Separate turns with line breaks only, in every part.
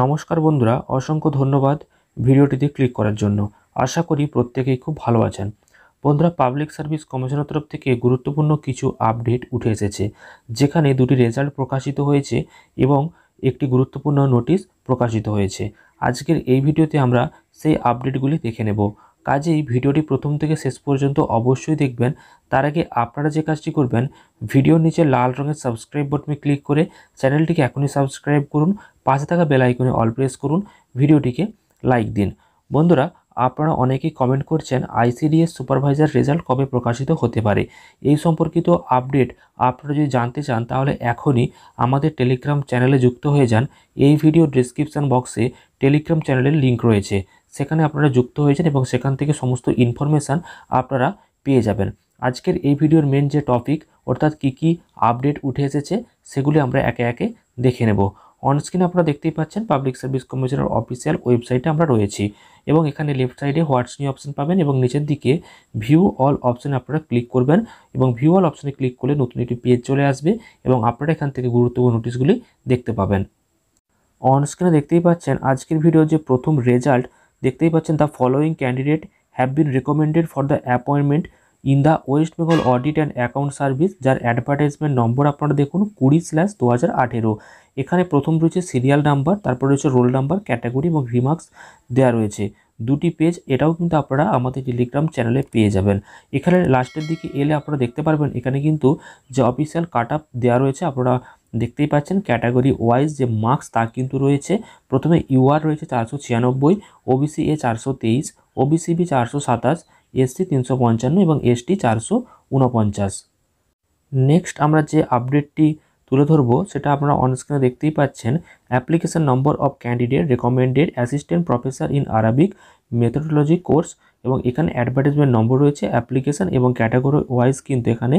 নমস্কার বন্ধুরা অসংখ্য ধন্যবাদ ভিডিওটিতে ক্লিক করার জন্য আশা করি প্রত্যেকেই খুব ভালো আছেন বন্ধুরা পাবলিক সার্ভিস কমিশনের তরফ থেকে গুরুত্বপূর্ণ কিছু আপডেট উঠে এসেছে যেখানে দুটি রেজাল্ট প্রকাশিত হয়েছে এবং একটি গুরুত্বপূর্ণ নোটিশ প্রকাশিত হয়েছে আজকের এই ভিডিওতে আমরা সেই আপডেটগুলি দেখে নেব কাজেই ভিডিওটি প্রথম থেকে শেষ পর্যন্ত অবশ্যই দেখবেন তার আগে আপনারা যে কাজটি করবেন ভিডিওর নিচে লাল রঙের সাবস্ক্রাইব বাটনে ক্লিক করে চ্যানেলটিকে এখনই সাবস্ক্রাইব করুন পাশে থাকা বেল আইকনে অল প্রেস করুন ভিডিওটিকে লাইক দিন বন্ধুরা আপনারা অনেকেই কমেন্ট করছেন আইসিডিএস সুপারভাইজার রেজাল্ট কবে প্রকাশিত হতে পারে এই সম্পর্কিত আপডেট আপনারা যদি জানতে চান তাহলে এখনই আমাদের টেলিগ্রাম চ্যানেলে যুক্ত হয়ে যান এই ভিডিও ডিসক্রিপশান বক্সে টেলিগ্রাম চ্যানেলের লিঙ্ক রয়েছে সেখানে আপনারা যুক্ত হয়েছেন এবং সেখান থেকে সমস্ত ইনফরমেশান আপনারা পেয়ে যাবেন আজকের এই ভিডিওর মেন যে টপিক অর্থাৎ কি কি আপডেট উঠে এসেছে সেগুলি আমরা একে একে দেখে নেব অনস্ক্রিনে আপনারা দেখতেই পাচ্ছেন পাবলিক সার্ভিস কমিশনের অফিসিয়াল ওয়েবসাইটে আমরা রয়েছি এবং এখানে লেফট সাইডে হোয়াটস নিউ অপশন পাবেন এবং নিচের দিকে ভিউ অল অপশানে আপনারা ক্লিক করবেন এবং ভিউ অল অপশানে ক্লিক করলে নতুন একটি পেজ চলে আসবে এবং আপনারা এখান থেকে গুরুত্বপূর্ণ নোটিশগুলি দেখতে পাবেন অনস্ক্রিনে দেখতেই পাচ্ছেন আজকের ভিডিওর যে প্রথম রেজাল্ট দেখতেই পাচ্ছেন the following candidate have been recommended for the appointment in the West Bengal audit and account service যার অ্যাডভার্টাইজমেন্ট নম্বর আপনারা দেখুন কুড়ি স্ল্যাশ দু হাজার আঠেরো এখানে প্রথম রয়েছে সিরিয়াল নাম্বার তারপর রয়েছে রোল নাম্বার ক্যাটাগরি এবং রিমার্কস দেওয়া রয়েছে দুটি পেজ এটাও কিন্তু আপনারা আমাদের টেলিগ্রাম চ্যানেলে পেয়ে যাবেন এখানে লাস্টের দিকে এলে আপনারা দেখতে পারবেন এখানে কিন্তু যে অফিসিয়াল কাট আপ দেওয়া রয়েছে আপনারা দেখতেই পাচ্ছেন ক্যাটাগরি ওয়াইজ যে মার্কস তা কিন্তু রয়েছে প্রথমে ইউআর রয়েছে চারশো ছিয়ানব্বই ওবিসি এ চারশো তেইশ ওবিসি বি চারশো সাতাশ এসসি তিনশো পঞ্চান্ন এবং এসটি চারশো উনপঞ্চাশ নেক্সট আমরা যে আপডেটটি তুলে ধরব সেটা আপনারা অনস্ক্রিনে দেখতেই পাচ্ছেন application number of candidate recommended assistant professor in Arabic methodology course এবং এখানে অ্যাডভার্টাইজমেন্ট নম্বর রয়েছে অ্যাপ্লিকেশন এবং ক্যাটাগরি ওয়াইজ কিন্তু এখানে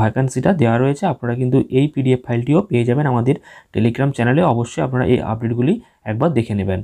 ভ্যাকান্সিটা দেওয়া রয়েছে আপনারা কিন্তু এই পিডিএফ ফাইলটিও পেয়ে যাবেন আমাদের টেলিগ্রাম চ্যানেলে অবশ্যই আপনারা এই আপডেটগুলি একবার দেখে নেবেন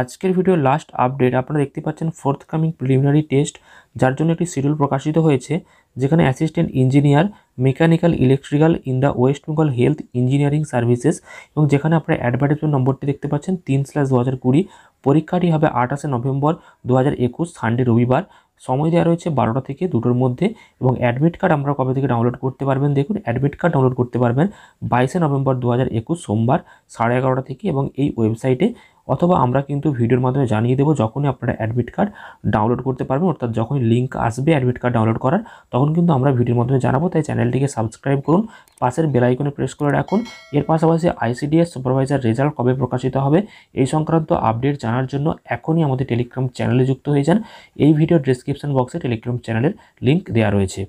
আজকের ভিডিও লাস্ট আপডেট আপনারা দেখতে পাচ্ছেন ফোর্থ কামিং প্রিলিমিনারি টেস্ট যার জন্য একটি শিডিউল প্রকাশিত হয়েছে যেখানে assistant engineer mechanical electrical in the West Bengal health engineering services এবং যেখানে আপনারা অ্যাডভার্টাইজমেন্ট নম্বরটি দেখতে পাচ্ছেন তিন স্ল্যাশ দু হাজার কুড়ি পরীক্ষাটি হবে আঠাশে নভেম্বর দু হাজার একুশ সানডে রবিবার সময় দেওয়া রয়েছে বারোটা থেকে দুটোর মধ্যে এবং অ্যাডমিট কার্ড আমরা কবে থেকে ডাউনলোড করতে পারবেন দেখুন অ্যাডমিট কার্ড ডাউনলোড করতে পারবেন বাইশে নভেম্বর দু হাজার একুশ সোমবার সাড়ে এগারোটা থেকে এবং এই ওয়েবসাইটে অথবা আমরা কিন্তু ভিডিওর মাধ্যমে জানিয়ে দেবো যখনই আপনারা অ্যাডমিট কার্ড ডাউনলোড করতে পারবেন অর্থাৎ যখনই লিঙ্ক আসবে অ্যাডমিট কার্ড ডাউনলোড করার তখন কিন্তু আমরা ভিডিওর মাধ্যমে জানাবো তাই চ্যানেলটিকে সাবস্ক্রাইব করুন পাশের বেলাইকনে প্রেস করে রাখুন এর পাশাপাশি আইসিডিএস সুপারভাইজার রেজাল্ট কবে প্রকাশিত হবে এই সংক্রান্ত আপডেট জানার জন্য এখনই আমাদের টেলিগ্রাম চ্যানেলে যুক্ত হয়ে যান এই ভিডিও ডিসক্রিপশন বক্সে টেলিগ্রাম চ্যানেলের লিঙ্ক দেওয়া রয়েছে